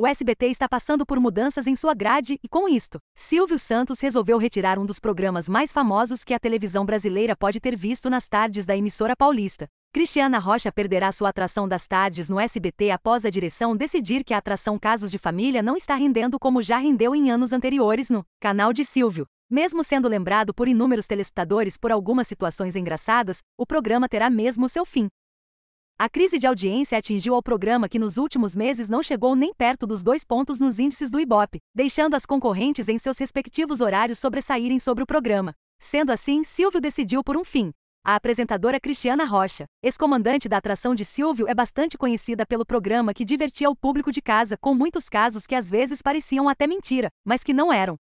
O SBT está passando por mudanças em sua grade e, com isto, Silvio Santos resolveu retirar um dos programas mais famosos que a televisão brasileira pode ter visto nas tardes da emissora paulista. Cristiana Rocha perderá sua atração das tardes no SBT após a direção decidir que a atração Casos de Família não está rendendo como já rendeu em anos anteriores no canal de Silvio. Mesmo sendo lembrado por inúmeros telespectadores por algumas situações engraçadas, o programa terá mesmo seu fim. A crise de audiência atingiu ao programa que nos últimos meses não chegou nem perto dos dois pontos nos índices do Ibope, deixando as concorrentes em seus respectivos horários sobressaírem sobre o programa. Sendo assim, Silvio decidiu por um fim. A apresentadora Cristiana Rocha, ex-comandante da atração de Silvio, é bastante conhecida pelo programa que divertia o público de casa com muitos casos que às vezes pareciam até mentira, mas que não eram.